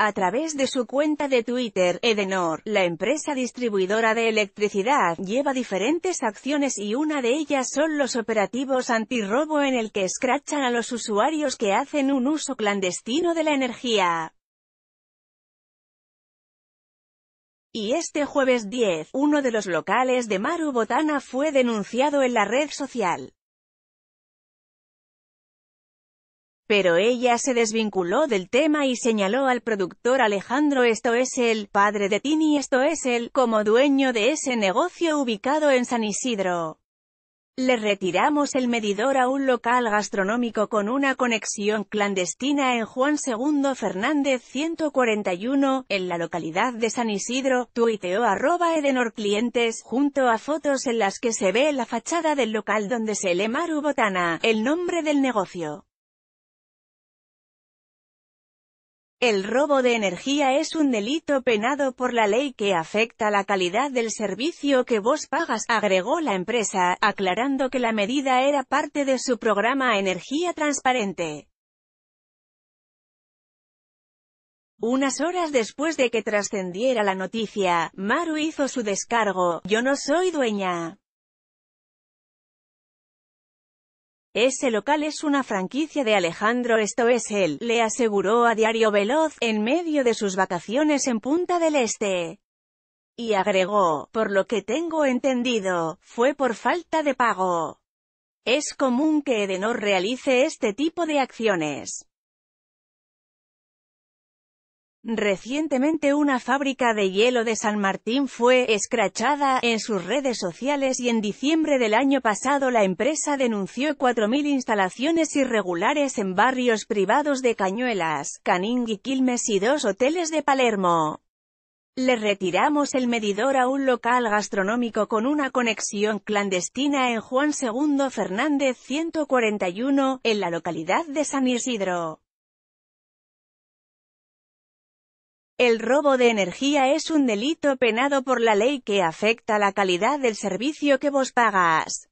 A través de su cuenta de Twitter, Edenor, la empresa distribuidora de electricidad, lleva diferentes acciones y una de ellas son los operativos antirrobo en el que escrachan a los usuarios que hacen un uso clandestino de la energía. Y este jueves 10, uno de los locales de Maru Botana fue denunciado en la red social. Pero ella se desvinculó del tema y señaló al productor Alejandro esto es el padre de Tini esto es él, como dueño de ese negocio ubicado en San Isidro. Le retiramos el medidor a un local gastronómico con una conexión clandestina en Juan II Fernández 141, en la localidad de San Isidro, tuiteó arroba clientes, junto a fotos en las que se ve la fachada del local donde se le Maru Botana, el nombre del negocio. El robo de energía es un delito penado por la ley que afecta la calidad del servicio que vos pagas, agregó la empresa, aclarando que la medida era parte de su programa Energía Transparente. Unas horas después de que trascendiera la noticia, Maru hizo su descargo, Yo no soy dueña. Ese local es una franquicia de Alejandro esto es él, le aseguró a Diario Veloz, en medio de sus vacaciones en Punta del Este. Y agregó, por lo que tengo entendido, fue por falta de pago. Es común que Edenor realice este tipo de acciones. Recientemente una fábrica de hielo de San Martín fue escrachada en sus redes sociales y en diciembre del año pasado la empresa denunció 4.000 instalaciones irregulares en barrios privados de Cañuelas, Caning y Quilmes y dos hoteles de Palermo. Le retiramos el medidor a un local gastronómico con una conexión clandestina en Juan II Fernández 141, en la localidad de San Isidro. El robo de energía es un delito penado por la ley que afecta la calidad del servicio que vos pagas.